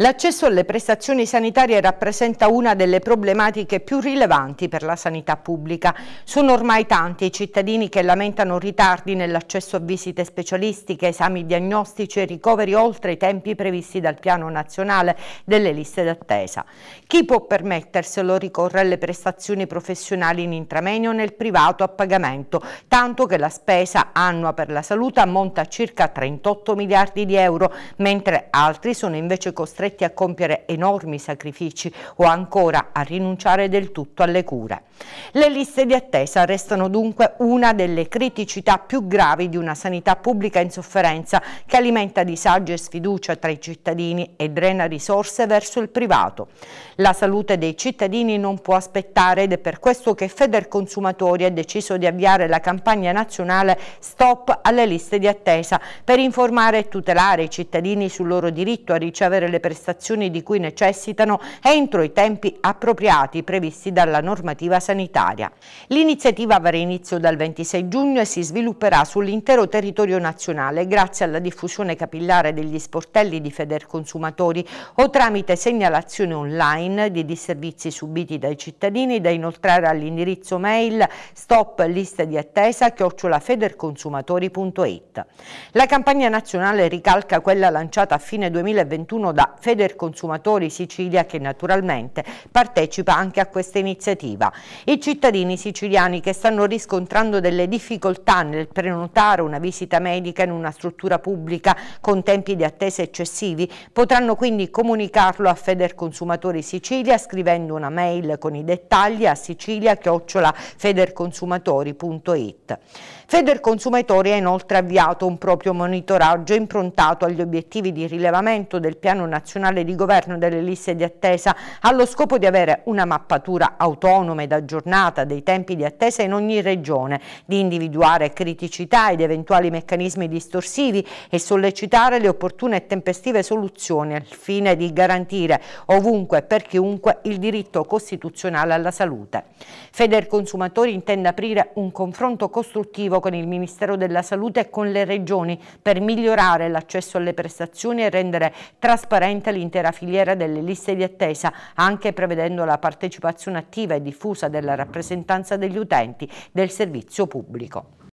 L'accesso alle prestazioni sanitarie rappresenta una delle problematiche più rilevanti per la sanità pubblica. Sono ormai tanti i cittadini che lamentano ritardi nell'accesso a visite specialistiche, esami diagnostici e ricoveri oltre i tempi previsti dal piano nazionale delle liste d'attesa. Chi può permetterselo ricorre alle prestazioni professionali in intramenio nel privato a pagamento, tanto che la spesa annua per la salute ammonta a circa 38 miliardi di euro, mentre altri sono invece costretti costretti a compiere enormi sacrifici o ancora a rinunciare del tutto alle cure. Le liste di attesa restano dunque una delle criticità più gravi di una sanità pubblica in sofferenza che alimenta disagio e sfiducia tra i cittadini e drena risorse verso il privato. La salute dei cittadini non può aspettare ed è per questo che Feder Consumatori ha deciso di avviare la campagna nazionale Stop alle liste di attesa per informare e tutelare i cittadini sul loro diritto a ricevere le prestazioni prestazioni di cui necessitano entro i tempi appropriati previsti dalla normativa sanitaria. L'iniziativa avrà inizio dal 26 giugno e si svilupperà sull'intero territorio nazionale grazie alla diffusione capillare degli sportelli di Federconsumatori o tramite segnalazione online di disservizi subiti dai cittadini da inoltrare all'indirizzo mail stop lista di attesa chiocciolafederconsumatori.it. La campagna nazionale ricalca quella lanciata a fine 2021 da Federconsumatori Feder Consumatori Sicilia che naturalmente partecipa anche a questa iniziativa. I cittadini siciliani che stanno riscontrando delle difficoltà nel prenotare una visita medica in una struttura pubblica con tempi di attesa eccessivi potranno quindi comunicarlo a Feder Consumatori Sicilia scrivendo una mail con i dettagli a sicilia-federconsumatori.it. Feder Consumatori ha inoltre avviato un proprio monitoraggio improntato agli obiettivi di rilevamento del piano nazionale nazionale di governo delle liste di attesa allo scopo di avere una mappatura autonoma ed aggiornata dei tempi di attesa in ogni regione, di individuare criticità ed eventuali meccanismi distorsivi e sollecitare le opportune e tempestive soluzioni al fine di garantire ovunque e per chiunque il diritto costituzionale alla salute. Feder Consumatori intende aprire un confronto costruttivo con il Ministero della Salute e con le regioni per migliorare l'accesso alle prestazioni e rendere trasparenti aumenta l'intera filiera delle liste di attesa, anche prevedendo la partecipazione attiva e diffusa della rappresentanza degli utenti del servizio pubblico.